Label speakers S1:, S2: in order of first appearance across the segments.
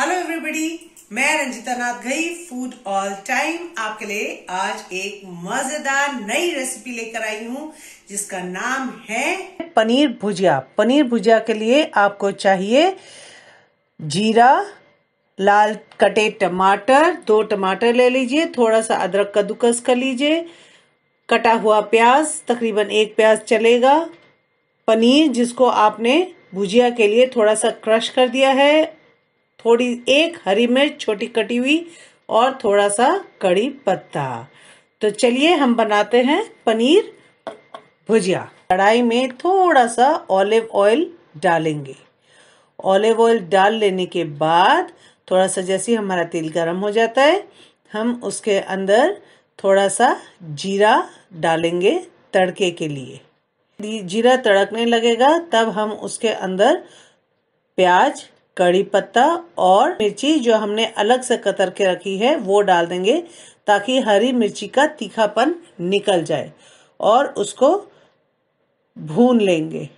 S1: hello everybody मैं Ranjita Nath Ghai Food All Time आपके लिए आज एक मजेदार नई रेसिपी लेकर आई हूँ जिसका नाम है पनीर भुजिया पनीर भुजिया के लिए आपको चाहिए जीरा लाल कटे टमाटर दो टमाटर ले लीजिए थोड़ा सा अदरक कद्दूकस कर लीजिए कटा हुआ प्याज तकरीबन एक प्याज चलेगा पनीर जिसको आपने भुजिया के लिए थोड़ा सा क्रश कर दिया है थोड़ी एक हरी मिर्च छोटी कटी हुई और थोड़ा सा कड़ी पत्ता तो चलिए हम बनाते हैं पनीर भुजिया कढ़ाई में थोड़ा सा ऑलिव ऑयल डालेंगे ऑलिव ऑयल डाल लेने के बाद थोड़ा सा जैसे हमारा तेल गर्म हो जाता है हम उसके अंदर थोड़ा सा जीरा डालेंगे तड़के के लिए जीरा तड़कने लगेगा तब हम उसके अंदर प्याज कड़ी पत्ता और मिर्ची जो हमने अलग से कतर के रखी है वो डाल देंगे ताकि हरी मिर्ची का तीखापन निकल जाए और उसको भून लेंगे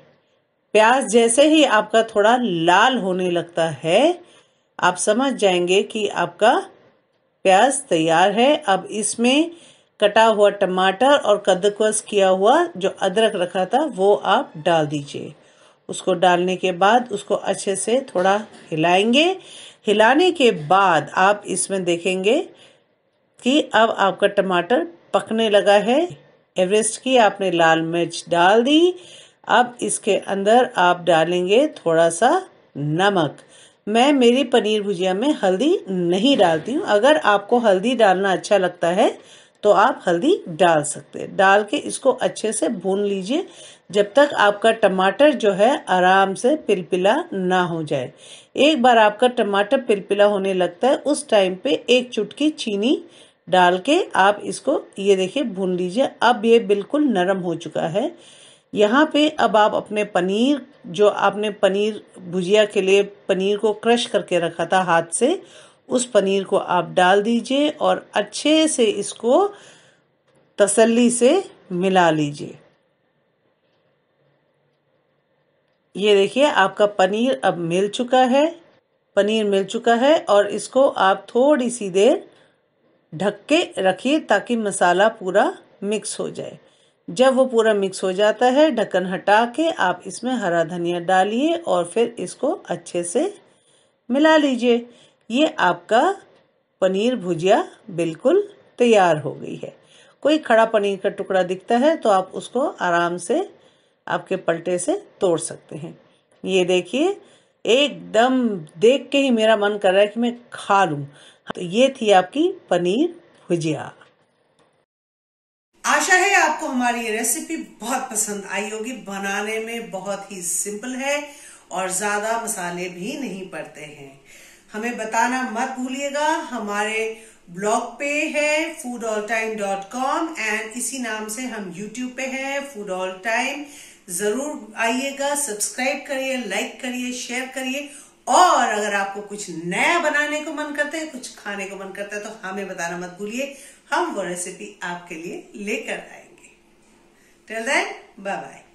S1: प्याज जैसे ही आपका थोड़ा लाल होने लगता है आप समझ जाएंगे कि आपका प्याज तैयार है अब इसमें कटा हुआ टमाटर और कद्दूकस किया हुआ जो अदरक रखा था वो आप डाल दीजिए उसको डालने के बाद उसको अच्छे से थोड़ा हिलाएंगे हिलाने के बाद आप इसमें देखेंगे कि अब आपका टमाटर पकने लगा है एवरेस्ट की आपने लाल मिर्च डाल दी अब इसके अंदर आप डालेंगे थोड़ा सा नमक मैं मेरी पनीर भुजिया में हल्दी नहीं डालती हूँ अगर आपको हल्दी डालना अच्छा लगता है तो आप हल्दी डाल सकते हैं डाल के इसको अच्छे से भून लीजिए जब तक आपका टमाटर जो है आराम से पिलपिला ना हो जाए एक बार आपका टमाटर पिलपिला होने लगता है उस टाइम पे एक चुटकी चीनी डाल के आप इसको ये देखिए भून लीजिए अब ये बिल्कुल नरम हो चुका है यहाँ पे अब आप अपने पनीर जो आपने पनीर भुजिया के लिए पनीर को क्रश करके रखा था हाथ से उस पनीर को आप डाल दीजिए और अच्छे से इसको तसल्ली से मिला लीजिए ये देखिए आपका पनीर अब मिल चुका है पनीर मिल चुका है और इसको आप थोड़ी सी देर ढक के रखिए ताकि मसाला पूरा मिक्स हो जाए जब वो पूरा मिक्स हो जाता है ढक्कन हटा के आप इसमें हरा धनिया डालिए और फिर इसको अच्छे से मिला लीजिए ये आपका पनीर भुजिया बिल्कुल तैयार हो गई है कोई खड़ा पनीर का टुकड़ा दिखता है तो आप उसको आराम से आपके पलटे से तोड़ सकते हैं ये देखिए एकदम देख के ही मेरा मन कर रहा है कि मैं खा लू तो ये थी आपकी पनीर भुजिया आशा है आपको हमारी ये रेसिपी बहुत पसंद आई होगी बनाने में बहुत ही सिंपल है और ज्यादा मसाले भी नहीं पड़ते हैं हमें बताना मत भूलिएगा हमारे ब्लॉग पे है Food All Time dot com and इसी नाम से हम यूट्यूब पे है फूड ऑल टाइम जरूर आइएगा सब्सक्राइब करिए लाइक करिए शेयर करिए और अगर आपको कुछ नया बनाने को मन करता है कुछ खाने को मन करता है तो हमें बताना मत भूलिए हम वो रेसिपी आपके लिए लेकर आएंगे टेल देन बाय बाय